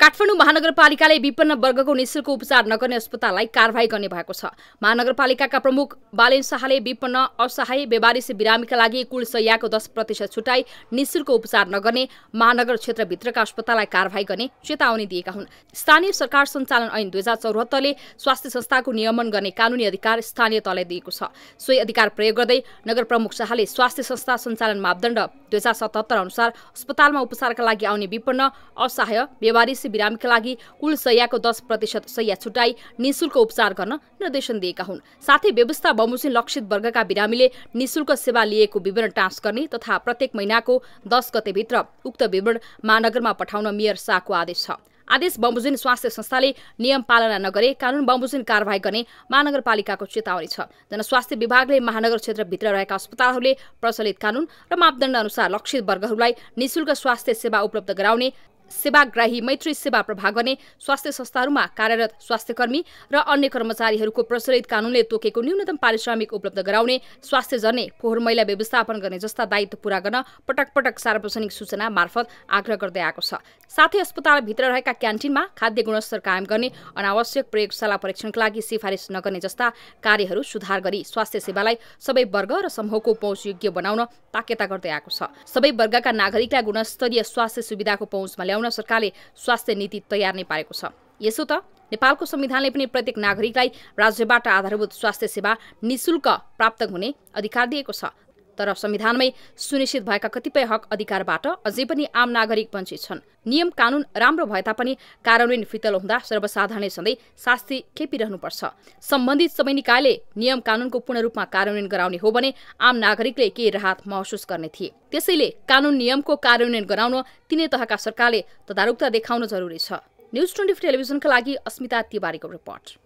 काठमाडौँ महानगरपालिकाले विपन्न वर्गको निशुल्क उपचार नगर्ने अस्पताललाई कारवाही गर्ने भएको छ महानगरपालिकाका प्रमुख बालेन शाहले विपन्न असहाय व्यवारिस बिरामीका लागि कुल सयको दस प्रतिशत छुटाई निशुल्क उपचार नगर्ने महानगर क्षेत्रभित्रका अस्पताललाई कारवाही गर्ने चेतावनी दिएका हुन् स्थानीय सरकार सञ्चालन ऐन दुई हजार चौहत्तरले स्वास्थ्य संस्थाको नियमन गर्ने कानुनी अधिकार स्थानीय तहलाई दिएको छ सोही अधिकार प्रयोग गर्दै नगर प्रमुख शाहले स्वास्थ्य संस्था सञ्चालन मापदण्ड दुई हजार सतहत्तर अनुसार अस्पतालमा उपचारका लागि आउने विपन्न असहाय व्यवारिस प्रवासी बिरामीका लागि कुल सयको दस प्रतिशत सया छुट्याई निशुल्क उपचार गर्न निर्देशन दिएका हुन् साथै व्यवस्था बमोजिम लक्षित वर्गका बिरामीले निशुल्क सेवा लिएको विवरण टाँस गर्ने तथा प्रत्येक महिनाको दस गतेभित्र उक्त विवरण महानगरमा पठाउन मेयर शाहको आदेश छ आदेश बमोजिन स्वास्थ्य संस्थाले नियम पालना नगरे कानून बमोजिन कारवाही गर्ने महानगरपालिकाको चेतावनी छ जनस्वास्थ्य विभागले महानगर क्षेत्रभित्र रहेका अस्पतालहरूले प्रचलित कानून र मापदण्ड अनुसार लक्षित वर्गहरूलाई निशुल्क स्वास्थ्य सेवा उपलब्ध गराउने सेवाग्राही मैत्री सेवा प्रभाव गर्ने स्वास्थ्य संस्थाहरूमा कार्यरत स्वास्थ्यकर्मी र अन्य कर्मचारीहरूको प्रचलित कानूनले तोकेको न्यूनतम पारिश्रमिक उपलब्ध गराउने स्वास्थ्य जर्ने फोहोर मैला व्यवस्थापन गर्ने जस्ता दायित्व पूरा गर्न पटक पटक सार्वजनिक सूचना मार्फत आग्रह गर्दै आएको छ साथै अस्पतालभित्र रहेका क्यान्टिनमा खाद्य गुणस्तर कायम गर्ने अनावश्यक प्रयोगशाला परीक्षणका लागि सिफारिस नगर्ने जस्ता कार्यहरू सुधार गरी स्वास्थ्य सेवालाई सबै वर्ग र समूहको पहुँच योग्य बनाउन ताकेता गर्दै आएको छ सबै वर्गका नागरिकलाई गुणस्तरीय स्वास्थ्य सुविधाको पहुँचमा ल्याउन सरकारले स्वास्थ्य नीति तयार नै पारेको छ यसो त नेपालको संविधानले पनि प्रत्येक नागरिकलाई राज्यबाट आधारभूत स्वास्थ्य सेवा निशुल्क प्राप्त हुने अधिकार दिएको छ तर संविधानमै सुनिश्चित भएका कतिपय हक अधिकारबाट अझै पनि आम नागरिक वञ्चित छन् नियम कानुन राम्रो भए तापनि कार्यान्वयन फितल हुँदा सर्वसाधारणले सधैँ शास्ति खेपिरहनुपर्छ सम्बन्धित सबै निकायले नियम कानुनको पूर्ण रूपमा कार्यान्वयन गराउने हो भने आम नागरिकले केही राहत महसुस गर्ने थिए त्यसैले कानून नियमको कार्यान्वयन गराउन तिनै तहका सरकारले तदारुकता देखाउन जरुरी छ न्युज ट्वेन्टी टेलिभिजनका लागि अस्मिता तिवारीको रिपोर्ट